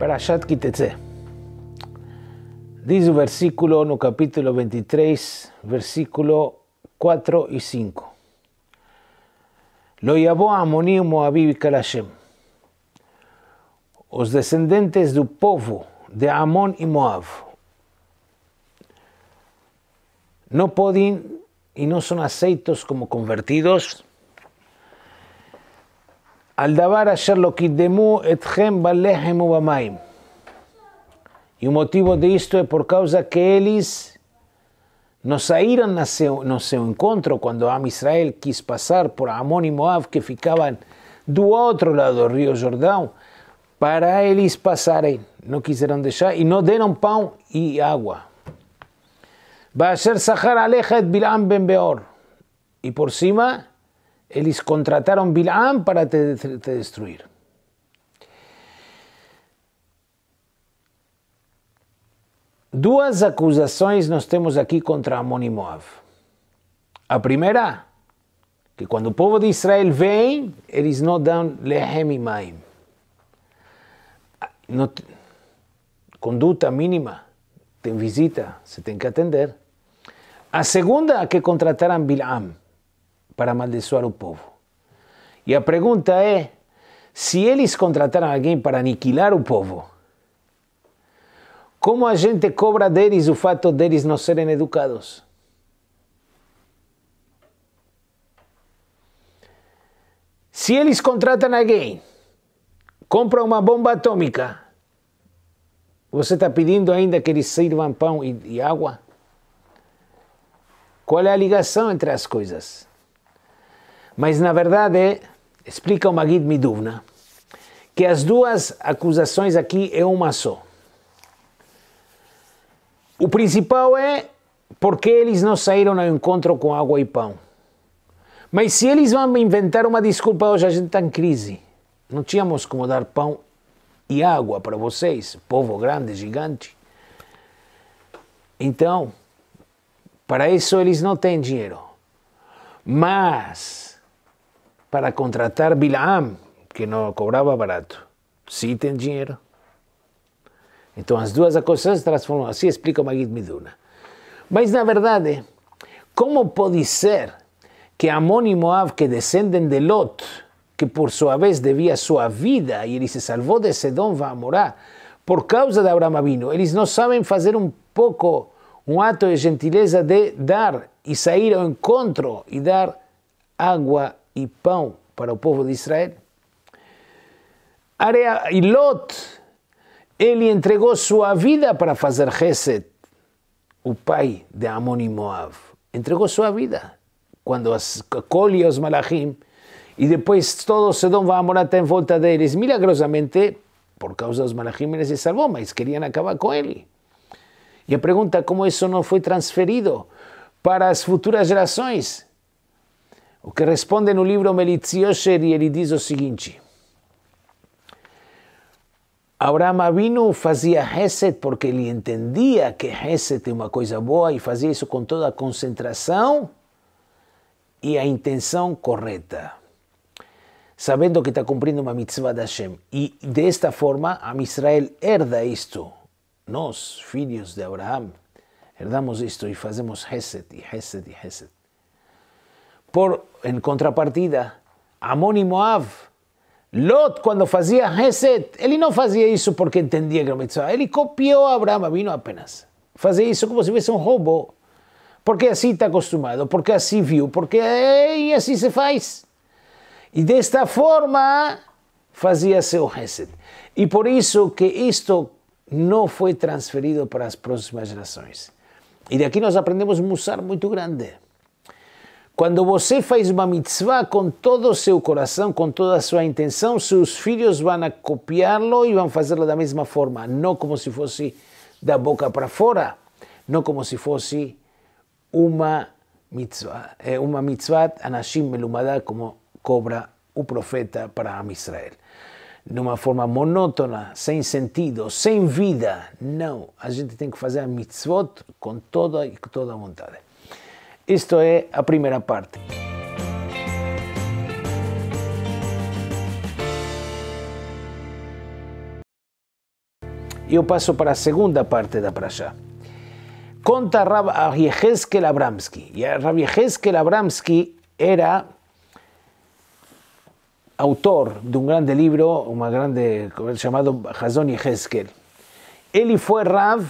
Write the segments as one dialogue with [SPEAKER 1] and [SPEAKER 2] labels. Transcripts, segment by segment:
[SPEAKER 1] Parashat Kitetze. Dice versículo no capítulo 23, versículo 4 y 5. Lo llamó Amoní Moabí Kalashem. Los descendientes del pueblo de Amón y Moab no pueden y no son aceitos como convertidos etchem Y un motivo de esto es por causa que ellos nos no salieron no su encuentro cuando Am Israel quis pasar por Amón y Moab, que ficaban do otro lado del río Jordán para ellos quisieron no quisieron dejar y no y pan y agua. Y et Bilam Ben Beor. por cima, Eles contrataram Bilam para te, te destruir. Duas acusações nós temos aqui contra Amon e Moab. A primeira, que quando o povo de Israel vem, eles não dão lehem e maim. conduta mínima, tem visita, se tem que atender. A segunda, que contrataram Bilam para amaldiçoar o povo. E a pergunta é: se eles contrataram alguém para aniquilar o povo, como a gente cobra deles o fato deles não serem educados? Se eles contratam alguém, compram uma bomba atômica, você está pedindo ainda que eles sirvam pão e, e água? Qual é a ligação entre as coisas? Mas na verdade, explica o Magid Miduvna, que as duas acusações aqui é uma só. O principal é porque eles não saíram ao encontro com água e pão. Mas se eles vão inventar uma desculpa hoje, a gente está em crise. Não tínhamos como dar pão e água para vocês, povo grande, gigante. Então, para isso eles não têm dinheiro. Mas para contratar Bilaam, que não cobrava barato. Sim, tem dinheiro. Então as duas coisas se transformam. Assim explica o Magid Miduna. Mas na verdade, como pode ser que Amon e Moab, que descendem de Lot, que por sua vez devia sua vida, e ele se salvou de Sedom, vai morar, por causa de Abraão Avino, eles não sabem fazer um pouco um ato de gentileza de dar e sair ao encontro e dar água e pão para o povo de Israel. Areia e Lot, ele entregou sua vida para fazer Reset, o pai de Amon e Moab. Entregou sua vida quando acolhe os Malachim e depois todo Sedom vai morar até em volta deles. Milagrosamente, por causa dos Malachim, ele se salvou, mas queriam acabar com ele. E a pergunta como isso não foi transferido para as futuras gerações o que responde no livro Melitziosher e ele diz é o seguinte: Abraão Avinu fazia Hesed porque ele entendia que Hesed é uma coisa boa e fazia isso com toda a concentração e a intenção correta, sabendo que está cumprindo uma mitzvah da Hashem. E desta forma, a Israel herda isto. Nós, filhos de Abraham, herdamos isto e fazemos Hesed e Hesed e Hesed. Por, em contrapartida, Amon e Moab, Lot, quando fazia reset, ele não fazia isso porque entendia que era Ele copiou Abraão Avino apenas. Fazia isso como se fosse um robô. Porque assim está acostumado, porque assim viu, porque e assim se faz. E desta forma fazia seu reset. E por isso que isto não foi transferido para as próximas gerações. E daqui nós aprendemos um usar muito grande. Quando você faz uma mitzvah com todo o seu coração, com toda a sua intenção, seus filhos vão copiá-lo e vão fazê-lo da mesma forma, não como se fosse da boca para fora, não como se fosse uma mitzvah, é uma mitzvah anashim melumada, como cobra o profeta para Am Israel. Numa forma monótona, sem sentido, sem vida. Não, a gente tem que fazer a mitzvot com toda e toda a vontade. Esto es la primera parte. yo paso para la segunda parte de praxá. Conta Rab Yehezkel Abramsky. Y Rab Yehezkel Abramsky era autor de un grande libro, un grande llamado Hazón Yehezkel. Él fue Rav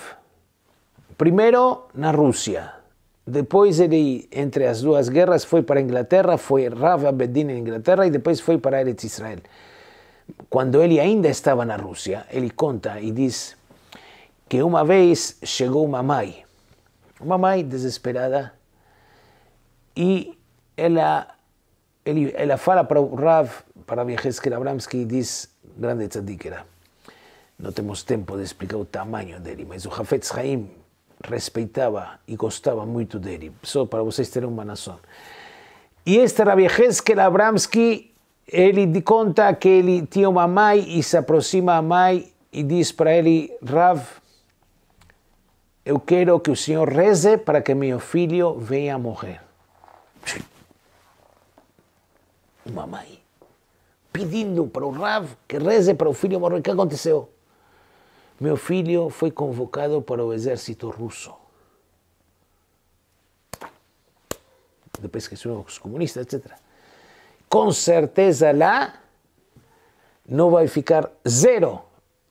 [SPEAKER 1] primero en Rusia, Después, ele, entre las dos guerras, fue para Inglaterra, Fue Rav Abedin en Inglaterra y después fue para Eretz Israel. Cuando él ainda estaba en Rusia, él conta y dice que una vez llegó Mamai. Mamai, desesperada, Y él habla ella fala para Rav, para Viejesker Abramsky, diz, grande tzaddikera, No tenemos tiempo de explicar o tamanho de mas o Hafetz Haim, respeitava e gostava muito dele, só para vocês terem uma noção. E esta era a viajez que Abramsky, ele conta que ele tinha uma mãe e se aproxima a mãe e diz para ele, Rav, eu quero que o senhor reze para que meu filho venha a morrer. Uma mãe pedindo para o Rav que reze para o filho morrer. O que aconteceu? Meu filho foi convocado para o exército russo. Depois que se os comunistas, etc. Com certeza lá não vai ficar zero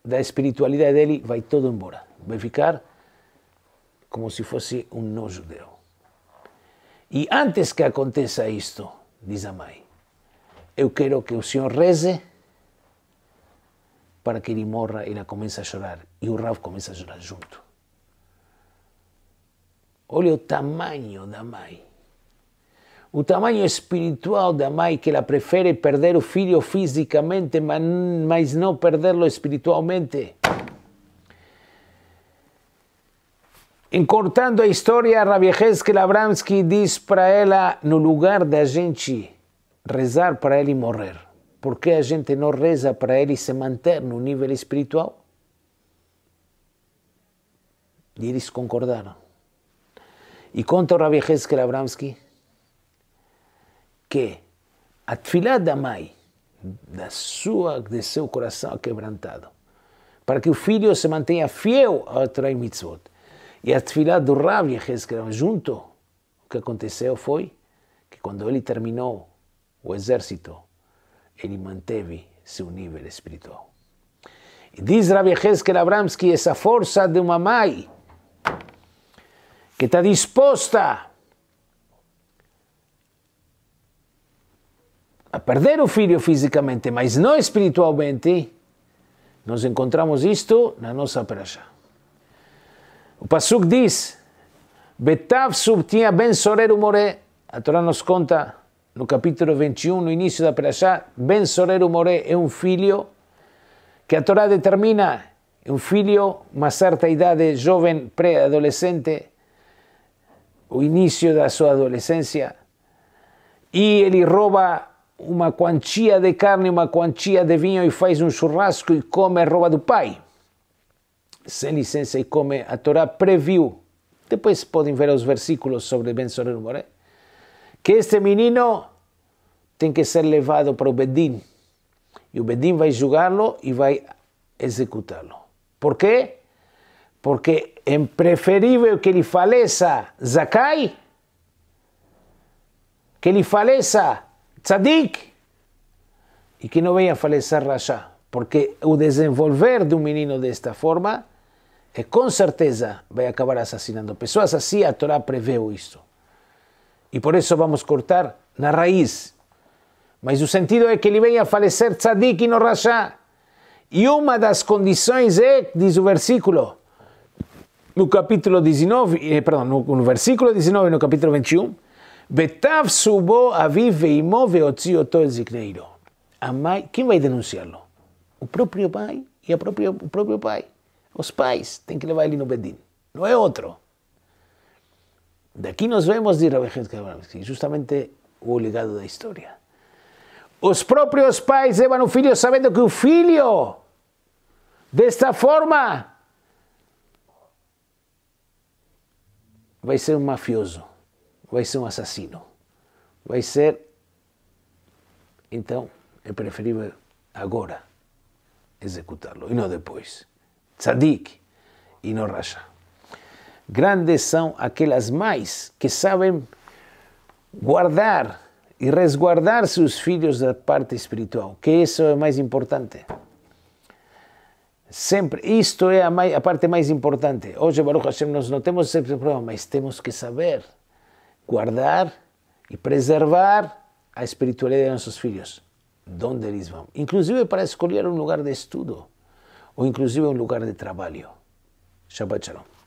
[SPEAKER 1] da espiritualidade dele, vai todo embora. Vai ficar como se fosse um não judeu. E antes que aconteça isto, diz a mãe, eu quero que o senhor reze para que ele morra, ela começa a chorar. E o Rav começa a chorar junto. Olha o tamanho da mãe. O tamanho espiritual da mãe, que ela prefere perder o filho fisicamente, mas não perdê-lo espiritualmente. Encortando a história, Rabi Heskel Abramsky diz para ela, no lugar da gente rezar para ele morrer, porque a gente não reza para ele se manter no nível espiritual? E eles concordaram. E conta o Rabi Hezkel Abramsky que a tefilá da mãe, da sua, de seu coração quebrantado, para que o filho se mantenha fiel ao Torah Mitzvot, e a tefilá do Rabi Hezkel junto, o que aconteceu foi que quando ele terminou o exército ele manteve seu nível espiritual. E diz Rabi Hezkel Abramsky, essa força de uma mãe que está disposta a perder o filho fisicamente, mas não espiritualmente, nós encontramos isto na nossa praxá. O Pasuk diz, Betav subtinha ben sorer moré. A Torá nos conta no capítulo 21, no início da Perashá, Ben Sorero Moré é um filho que a Torá determina, é um filho, uma certa idade, jovem, pré-adolescente, o início da sua adolescência, e ele rouba uma quantia de carne, uma quantia de vinho e faz um churrasco e come, rouba do pai. Sem licença e come, a Torá previu. Depois podem ver os versículos sobre Ben Sorero Moré que este menino tem que ser levado para o Bedin. E o Bedin vai julgá-lo e vai executá-lo. Por quê? Porque é preferível que ele faleça Zakai, que ele faleça Tzadik, e que não venha falecer Rasha, Porque o desenvolver de um menino desta forma, é, com certeza, vai acabar assassinando pessoas. Assim a Torá preveu isso. E por isso vamos cortar na raiz. Mas o sentido é que ele venha a falecer tzadik e no rachá. E uma das condições é, diz o versículo, no capítulo 19, eh, perdão, no, no versículo 19 no capítulo 21, Betav subo aviv veimo veotzio tozikneiro. A mãe, quem vai denunciá-lo? O próprio pai e a própria, o próprio pai. Os pais têm que levar ele no Bedin, não é outro. De aquí nos vemos, dirá Kavalarovsky, justamente o legado da história. Os próprios pais levam um filho sabendo que o filho, desta forma, vai ser um mafioso, vai ser um assassino, vai ser. Então, é preferível agora executá-lo e não depois. Tzadik e não Rasha. Grandes são aquelas mães que sabem guardar e resguardar seus filhos da parte espiritual, que isso é mais importante. Sempre, isto é a, mais, a parte mais importante. Hoje, Baruch Hashem, nós não temos esse problema, mas temos que saber guardar e preservar a espiritualidade de nossos filhos, onde eles vão. Inclusive para escolher um lugar de estudo, ou inclusive um lugar de trabalho. Shabbat Shalom.